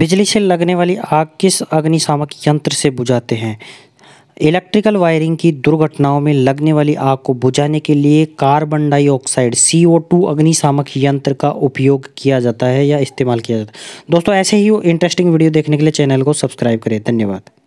बिजली से लगने वाली आग किस अग्निशामक यंत्र से बुझाते हैं इलेक्ट्रिकल वायरिंग की दुर्घटनाओं में लगने वाली आग को बुझाने के लिए carbon dioxide C O two अग्निशामक यंत्र का उपयोग किया जाता है या इस्तेमाल किया जाता है दोस्तों ऐसे ही वो इंटरेस्टिंग वीडियो देखने के लिए चैनल को सब्सक्राइब करें धन्यवाद